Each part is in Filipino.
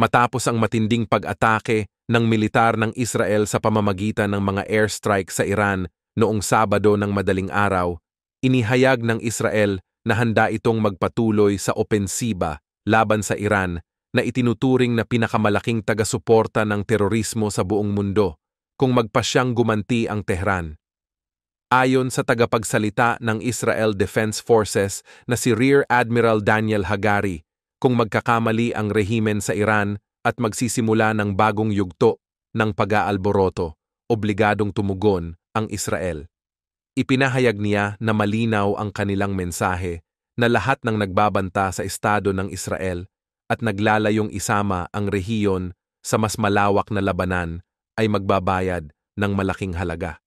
matapos ang matinding pag-atake ng militar ng Israel sa pamamagitan ng mga airstrike sa Iran noong Sabado ng madaling araw, inihayag ng Israel na handa itong magpatuloy sa opensiba laban sa Iran na itinuturing na pinakamalaking taga-suporta ng terorismo sa buong mundo kung magpasyang gumanti ang Tehran. Ayon sa tagapagsalita ng Israel Defense Forces na si Rear Admiral Daniel Hagari, kung magkakamali ang rehimen sa Iran at magsisimula ng bagong yugto ng pag-aalboroto, obligadong tumugon ang Israel. Ipinahayag niya na malinaw ang kanilang mensahe na lahat ng nagbabanta sa estado ng Israel at naglalayong isama ang rehiyon sa mas malawak na labanan ay magbabayad ng malaking halaga.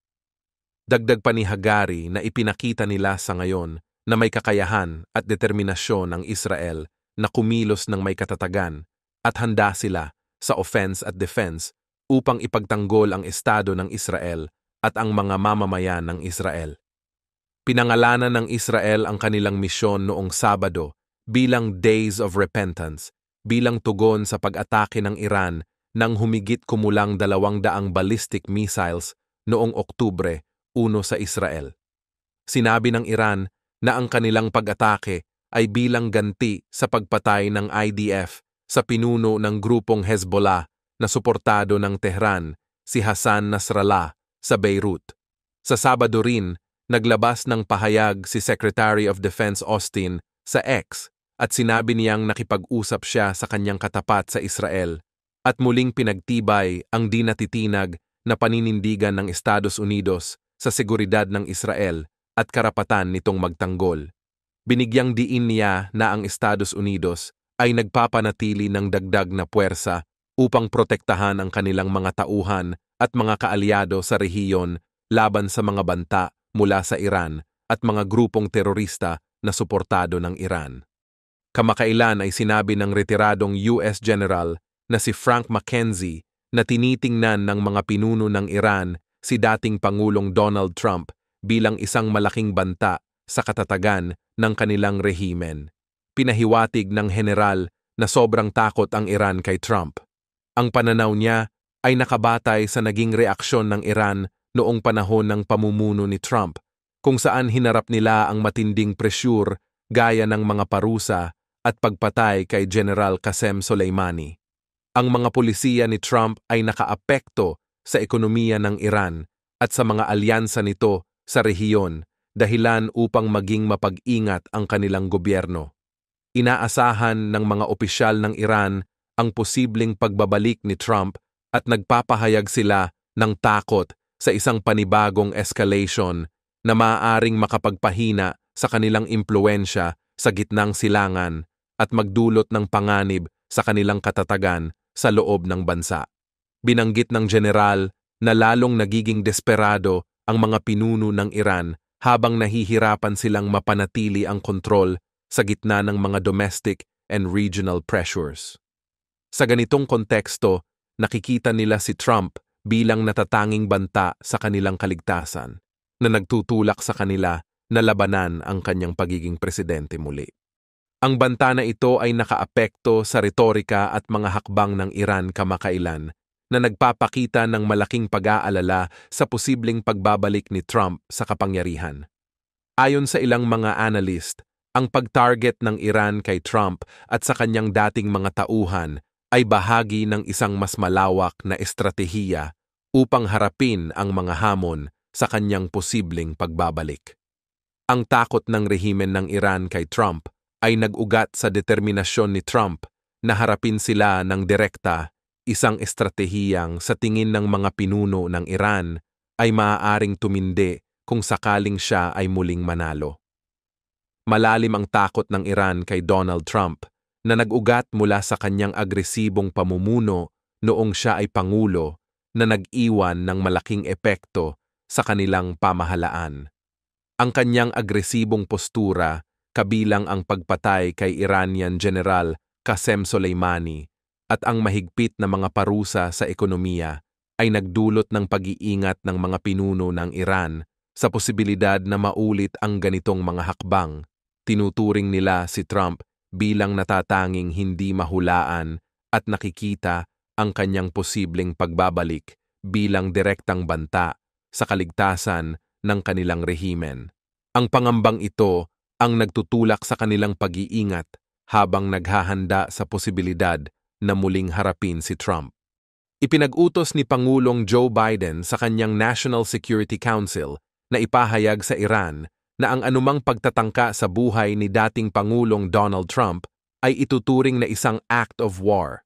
Dagdag pa ni Hagari na ipinakita nila sa ngayon na may kakayahan at determinasyon ang Israel na kumilos ng may katatagan at handa sila sa offense at defense upang ipagtanggol ang estado ng Israel at ang mga mamamayan ng Israel. Pinangalanan ng Israel ang kanilang misyon noong Sabado bilang Days of Repentance bilang tugon sa pag-atake ng Iran nang humigit kumulang dalawang daang ballistic missiles noong Oktubre 1 sa Israel. Sinabi ng Iran na ang kanilang pag-atake ay bilang ganti sa pagpatay ng IDF sa pinuno ng grupong Hezbollah na suportado ng Tehran, si Hassan Nasrallah, sa Beirut. Sa Sabado rin, naglabas ng pahayag si Secretary of Defense Austin sa X at sinabi niyang nakipag-usap siya sa kanyang katapat sa Israel at muling pinagtibay ang di natitinag na paninindigan ng Estados Unidos sa seguridad ng Israel at karapatan nitong magtanggol binigyang diin niya na ang Estados Unidos ay nagpapanatili ng dagdag na puwersa upang protektahan ang kanilang mga tauhan at mga kaalyado sa rehiyon laban sa mga banta mula sa Iran at mga grupong terorista na suportado ng Iran. Kamakailan ay sinabi ng retiradong US General na si Frank McKenzie na tinitingnan ng mga pinuno ng Iran si dating Pangulong Donald Trump bilang isang malaking banta sa katatagan ng kanilang rehimen. Pinahiwatig ng general na sobrang takot ang Iran kay Trump. Ang pananaw niya ay nakabatay sa naging reaksyon ng Iran noong panahon ng pamumuno ni Trump, kung saan hinarap nila ang matinding presyur gaya ng mga parusa at pagpatay kay General Qasem Soleimani. Ang mga polisiya ni Trump ay nakaapekto sa ekonomiya ng Iran at sa mga alyansa nito sa rehiyon dahilan upang maging mapag-ingat ang kanilang gobyerno. Inaasahan ng mga opisyal ng Iran ang posibleng pagbabalik ni Trump at nagpapahayag sila ng takot sa isang panibagong escalation na maaaring makapagpahina sa kanilang impluensya sa gitnang silangan at magdulot ng panganib sa kanilang katatagan sa loob ng bansa. Binanggit ng general na lalong nagiging desperado ang mga pinuno ng Iran habang nahihirapan silang mapanatili ang kontrol sa gitna ng mga domestic and regional pressures. Sa ganitong konteksto, nakikita nila si Trump bilang natatanging banta sa kanilang kaligtasan na nagtutulak sa kanila na labanan ang kanyang pagiging presidente muli. Ang banta na ito ay nakaapekto sa retorika at mga hakbang ng Iran kamakailan na nagpapakita ng malaking pag-aalala sa posibleng pagbabalik ni Trump sa kapangyarihan. Ayon sa ilang mga analyst, ang pag-target ng Iran kay Trump at sa kanyang dating mga tauhan ay bahagi ng isang mas malawak na estratehiya upang harapin ang mga hamon sa kanyang posibleng pagbabalik. Ang takot ng rehimen ng Iran kay Trump ay nag nagugat sa determinasyon ni Trump na harapin sila ng direkta isang estratehiyang sa tingin ng mga pinuno ng Iran ay maaaring tumindi kung sakaling siya ay muling manalo. Malalim ang takot ng Iran kay Donald Trump na nag-ugat mula sa kanyang agresibong pamumuno noong siya ay pangulo na nag-iwan ng malaking epekto sa kanilang pamahalaan. Ang kanyang agresibong postura kabilang ang pagpatay kay Iranian General Qasem Soleimani at ang mahigpit na mga parusa sa ekonomiya ay nagdulot ng pag-iingat ng mga pinuno ng Iran sa posibilidad na maulit ang ganitong mga hakbang. Tinuturing nila si Trump bilang natatanging hindi mahulaan at nakikita ang kanyang posibleng pagbabalik bilang direktang banta sa kaligtasan ng kanilang rehimen. Ang pangambang ito ang nagtutulak sa kanilang pag-iingat habang naghahanda sa posibilidad na muling harapin si Trump. Ipinag-utos ni Pangulong Joe Biden sa kanyang National Security Council na ipahayag sa Iran na ang anumang pagtatangka sa buhay ni dating Pangulong Donald Trump ay ituturing na isang act of war.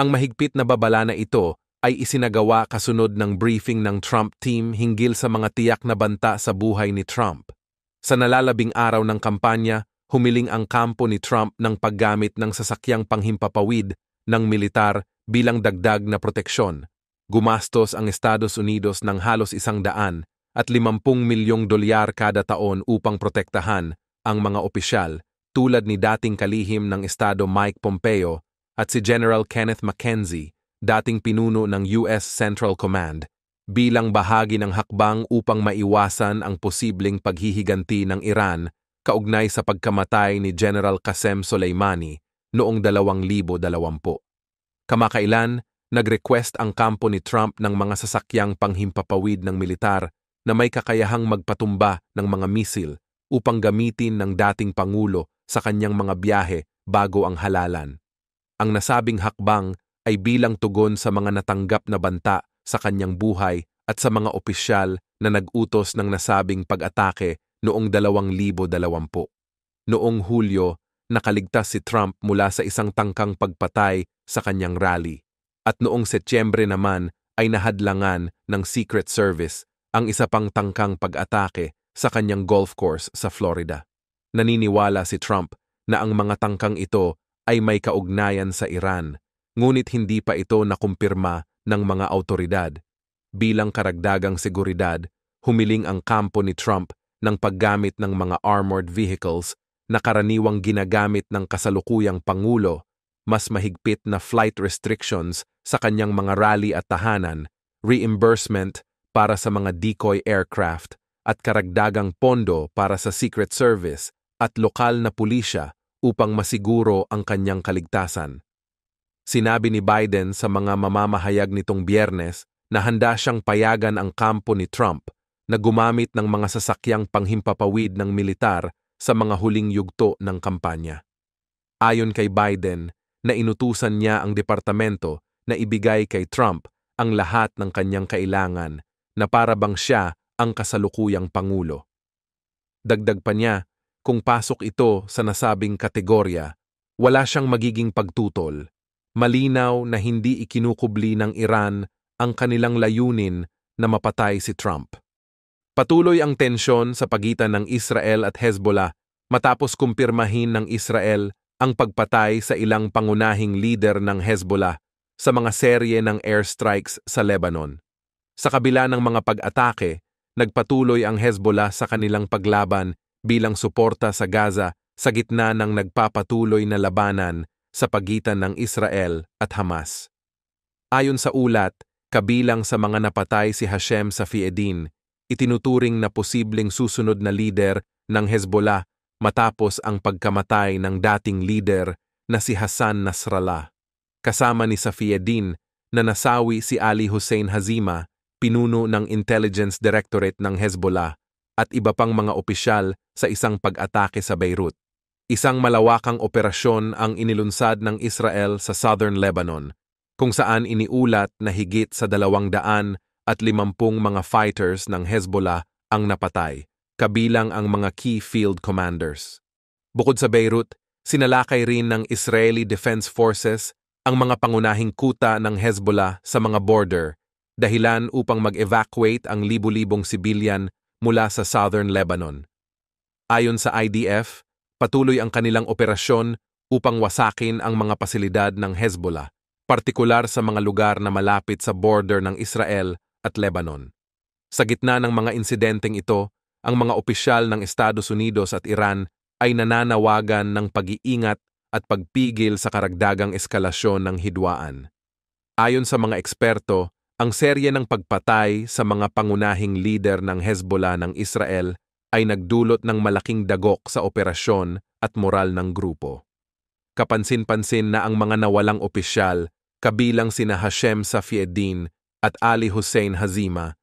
Ang mahigpit na babala na ito ay isinagawa kasunod ng briefing ng Trump team hinggil sa mga tiyak na banta sa buhay ni Trump. Sa nalalabing araw ng kampanya, humiling ang kampo ni Trump ng paggamit ng sasakyang panghimpapawid ng militar bilang dagdag na proteksyon. Gumastos ang Estados Unidos ng halos isang daan at 50 milyong dolyar kada taon upang protektahan ang mga opisyal tulad ni dating kalihim ng Estado Mike Pompeo at si General Kenneth McKenzie, dating pinuno ng US Central Command, bilang bahagi ng hakbang upang maiwasan ang posibleng paghihiganti ng Iran kaugnay sa pagkamatay ni General Qasem Soleimani noong 2020. Kamakailan, nag-request ang kampo ni Trump ng mga sasakyang panghimpapawid ng militar na may kakayahang magpatumba ng mga misil upang gamitin ng dating Pangulo sa kanyang mga biyahe bago ang halalan. Ang nasabing hakbang ay bilang tugon sa mga natanggap na banta sa kanyang buhay at sa mga opisyal na nag-utos ng nasabing pag-atake noong 2020. Noong Hulyo, nakaligtas si Trump mula sa isang tangkang pagpatay sa kanyang rally. At noong Setyembre naman ay nahadlangan ng Secret Service ang isa pang tangkang pag-atake sa kanyang golf course sa Florida. Naniniwala si Trump na ang mga tangkang ito ay may kaugnayan sa Iran, ngunit hindi pa ito nakumpirma ng mga autoridad. Bilang karagdagang seguridad, humiling ang kampo ni Trump ng paggamit ng mga armored vehicles na karaniwang ginagamit ng kasalukuyang Pangulo, mas mahigpit na flight restrictions sa kanyang mga rally at tahanan, reimbursement para sa mga decoy aircraft, at karagdagang pondo para sa Secret Service at lokal na pulisya upang masiguro ang kanyang kaligtasan. Sinabi ni Biden sa mga mamamahayag nitong biyernes na handa siyang payagan ang kampo ni Trump na gumamit ng mga sasakyang panghimpapawid ng militar sa mga huling yugto ng kampanya. Ayon kay Biden, na inutusan niya ang departamento na ibigay kay Trump ang lahat ng kanyang kailangan na para bang siya ang kasalukuyang pangulo. Dagdag pa niya, kung pasok ito sa nasabing kategorya, wala siyang magiging pagtutol. Malinaw na hindi ikinukubli ng Iran ang kanilang layunin na mapatay si Trump. Patuloy ang tensyon sa pagitan ng Israel at Hezbollah matapos kumpirmahin ng Israel ang pagpatay sa ilang pangunahing lider ng Hezbollah sa mga serye ng airstrikes sa Lebanon. Sa kabila ng mga pag-atake, nagpatuloy ang Hezbollah sa kanilang paglaban bilang suporta sa Gaza sa gitna ng nagpapatuloy na labanan sa pagitan ng Israel at Hamas. Ayon sa ulat, kabilang sa mga napatay si Hashem sa Fiedin, itinuturing na posibleng susunod na lider ng Hezbollah matapos ang pagkamatay ng dating lider na si Hassan Nasrallah. Kasama ni Safiyeddin na nasawi si Ali Hussein Hazima, pinuno ng Intelligence Directorate ng Hezbollah at iba pang mga opisyal sa isang pag-atake sa Beirut. Isang malawakang operasyon ang inilunsad ng Israel sa southern Lebanon, kung saan iniulat na higit sa dalawang daan at 50 mga fighters ng Hezbollah ang napatay, kabilang ang mga key field commanders. Bukod sa Beirut, sinalakay rin ng Israeli Defense Forces ang mga pangunahing kuta ng Hezbollah sa mga border, dahilan upang mag-evacuate ang libu-libong sibilyan mula sa southern Lebanon. Ayon sa IDF, patuloy ang kanilang operasyon upang wasakin ang mga pasilidad ng Hezbollah, partikular sa mga lugar na malapit sa border ng Israel at Lebanon. Sa gitna ng mga insidenteng ito, ang mga opisyal ng Estados Unidos at Iran ay nananawagan ng pag-iingat at pagpigil sa karagdagang eskalasyon ng hidwaan. Ayon sa mga eksperto, ang serye ng pagpatay sa mga pangunahing lider ng Hezbollah ng Israel ay nagdulot ng malaking dagok sa operasyon at moral ng grupo. Kapansin-pansin na ang mga nawalang opisyal, kabilang sina Hashem Safieddin at Ali Hussein Hazima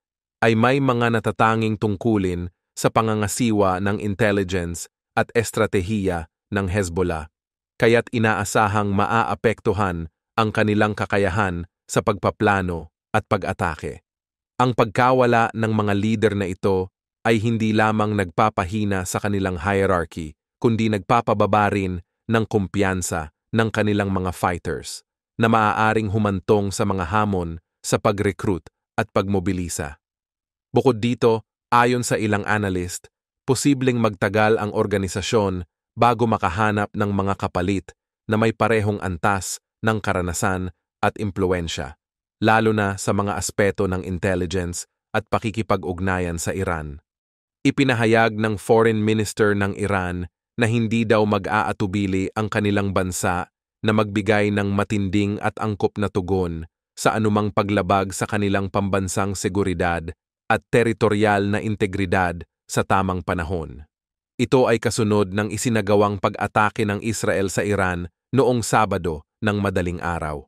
ay may mga natatanging tungkulin sa pangangasiwa ng intelligence at estratehiya ng Hezbollah, kaya't inaasahang maaapektuhan ang kanilang kakayahan sa pagpaplano at pag-atake. Ang pagkawala ng mga leader na ito ay hindi lamang nagpapahina sa kanilang hierarchy, kundi nagpapababa rin ng kumpiyansa ng kanilang mga fighters na maaaring humantong sa mga hamon sa pag-recruit at pagmobilisa. Bukod dito, ayon sa ilang analyst, posibleng magtagal ang organisasyon bago makahanap ng mga kapalit na may parehong antas ng karanasan at impluensya, lalo na sa mga aspeto ng intelligence at pakikipag-ugnayan sa Iran. Ipinahayag ng Foreign Minister ng Iran na hindi daw mag-aatubili ang kanilang bansa na magbigay ng matinding at angkop na tugon sa anumang paglabag sa kanilang pambansang seguridad at teritoryal na integridad sa tamang panahon. Ito ay kasunod ng isinagawang pag-atake ng Israel sa Iran noong Sabado ng madaling araw.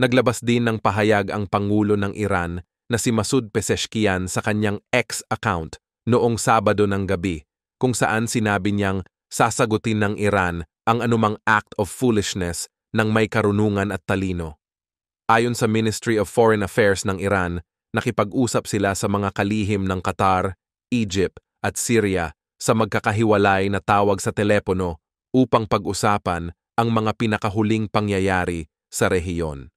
Naglabas din ng pahayag ang Pangulo ng Iran na si Masud Pezeshkian sa kanyang X account noong Sabado ng gabi kung saan sinabi niyang sasagutin ng Iran ang anumang act of foolishness ng may karunungan at talino. Ayon sa Ministry of Foreign Affairs ng Iran, nakipag-usap sila sa mga kalihim ng Qatar, Egypt at Syria sa magkakahiwalay na tawag sa telepono upang pag-usapan ang mga pinakahuling pangyayari sa rehiyon.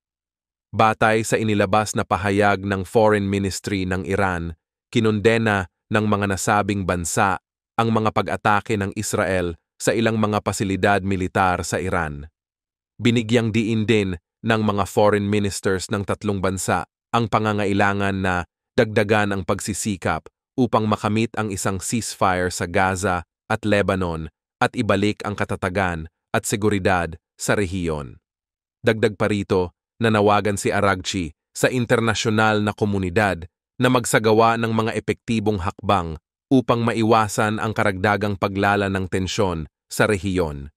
Batay sa inilabas na pahayag ng Foreign Ministry ng Iran, kinundena ng mga nasabing bansa ang mga pag-atake ng Israel sa ilang mga pasilidad militar sa Iran. Binigyang diin din ng mga foreign ministers ng tatlong bansa ang pangangailangan na dagdagan ang pagsisikap upang makamit ang isang ceasefire sa Gaza at Lebanon at ibalik ang katatagan at seguridad sa rehiyon. Dagdag pa rito, nanawagan si Aragchi sa internasyonal na komunidad na magsagawa ng mga epektibong hakbang upang maiwasan ang karagdagang paglala ng tensyon sa rehiyon.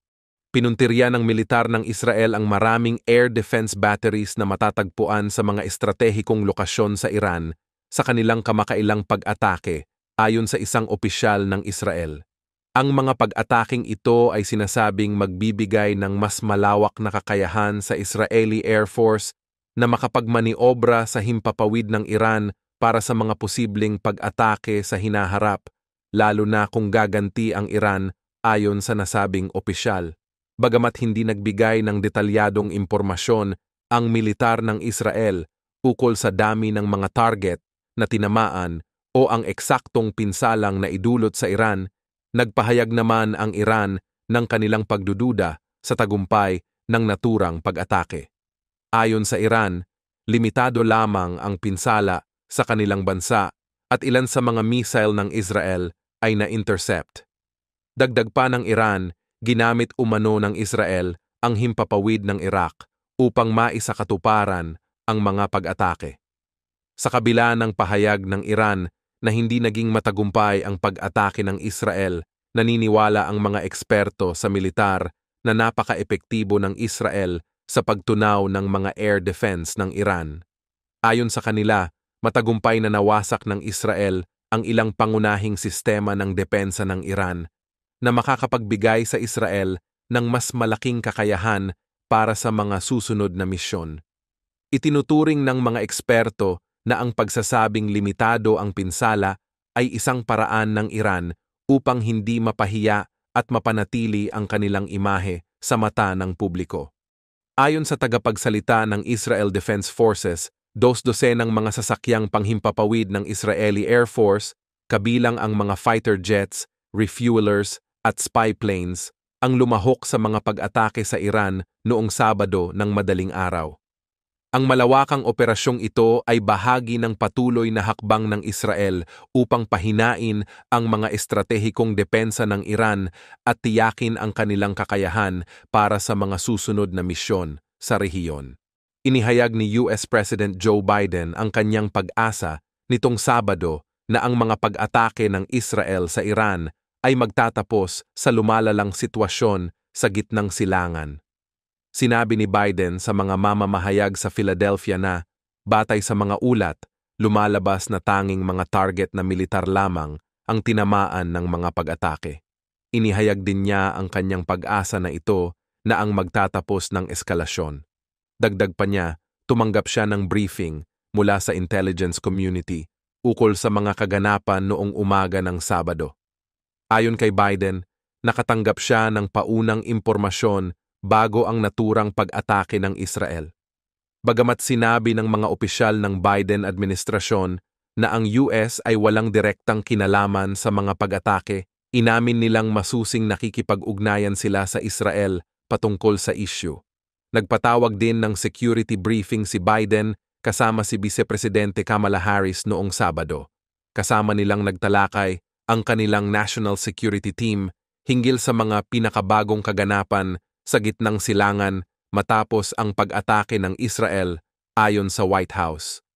Pinuntirya ng militar ng Israel ang maraming air defense batteries na matatagpuan sa mga estratehikong lokasyon sa Iran sa kanilang kamakailang pag-atake ayon sa isang opisyal ng Israel. Ang mga pag-ataking ito ay sinasabing magbibigay ng mas malawak na kakayahan sa Israeli Air Force na makapagmaniobra sa himpapawid ng Iran para sa mga posibleng pag-atake sa hinaharap, lalo na kung gaganti ang Iran ayon sa nasabing opisyal. Bagamat hindi nagbigay ng detalyadong impormasyon ang militar ng Israel ukol sa dami ng mga target na tinamaan o ang eksaktong pinsalang na idulot sa Iran, nagpahayag naman ang Iran ng kanilang pagdududa sa tagumpay ng naturang pag-atake. Ayon sa Iran, limitado lamang ang pinsala sa kanilang bansa at ilan sa mga missile ng Israel ay na-intercept. Dagdag pa ng Iran, ginamit umano ng Israel ang himpapawid ng Iraq upang maisakatuparan ang mga pag-atake. Sa kabila ng pahayag ng Iran na hindi naging matagumpay ang pag-atake ng Israel, naniniwala ang mga eksperto sa militar na napaka-epektibo ng Israel sa pagtunaw ng mga air defense ng Iran. Ayon sa kanila, matagumpay na nawasak ng Israel ang ilang pangunahing sistema ng depensa ng Iran na makakapagbigay sa Israel ng mas malaking kakayahan para sa mga susunod na misyon. Itinuturing ng mga eksperto na ang pagsasabing limitado ang pinsala ay isang paraan ng Iran upang hindi mapahiya at mapanatili ang kanilang imahe sa mata ng publiko. Ayon sa tagapagsalita ng Israel Defense Forces, dos dosenang mga sasakyang panghimpapawid ng Israeli Air Force, kabilang ang mga fighter jets, refuelers at spy planes ang lumahok sa mga pag-atake sa Iran noong Sabado ng madaling araw. Ang malawakang operasyong ito ay bahagi ng patuloy na hakbang ng Israel upang pahinain ang mga estratehikong depensa ng Iran at tiyakin ang kanilang kakayahan para sa mga susunod na misyon sa rehiyon. Inihayag ni US President Joe Biden ang kanyang pag-asa nitong Sabado na ang mga pag-atake ng Israel sa Iran ay magtatapos sa lumalalang sitwasyon sa gitnang silangan. Sinabi ni Biden sa mga mamamahayag sa Philadelphia na, batay sa mga ulat, lumalabas na tanging mga target na militar lamang ang tinamaan ng mga pag-atake. Inihayag din niya ang kanyang pag-asa na ito na ang magtatapos ng eskalasyon. Dagdag pa niya, tumanggap siya ng briefing mula sa intelligence community ukol sa mga kaganapan noong umaga ng Sabado. Ayon kay Biden, nakatanggap siya ng paunang impormasyon bago ang naturang pag-atake ng Israel. Bagamat sinabi ng mga opisyal ng Biden administrasyon na ang US ay walang direktang kinalaman sa mga pag-atake, inamin nilang masusing nakikipag-ugnayan sila sa Israel patungkol sa issue. Nagpatawag din ng security briefing si Biden kasama si Vice Presidente Kamala Harris noong Sabado. Kasama nilang nagtalakay ang kanilang national security team hinggil sa mga pinakabagong kaganapan sa gitnang silangan matapos ang pag-atake ng Israel ayon sa White House.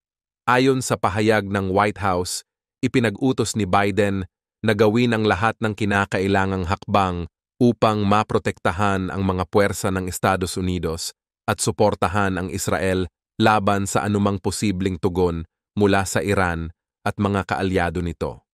Ayon sa pahayag ng White House, ipinag-utos ni Biden na gawin ang lahat ng kinakailangang hakbang upang maprotektahan ang mga puwersa ng Estados Unidos at suportahan ang Israel laban sa anumang posibleng tugon mula sa Iran at mga kaalyado nito.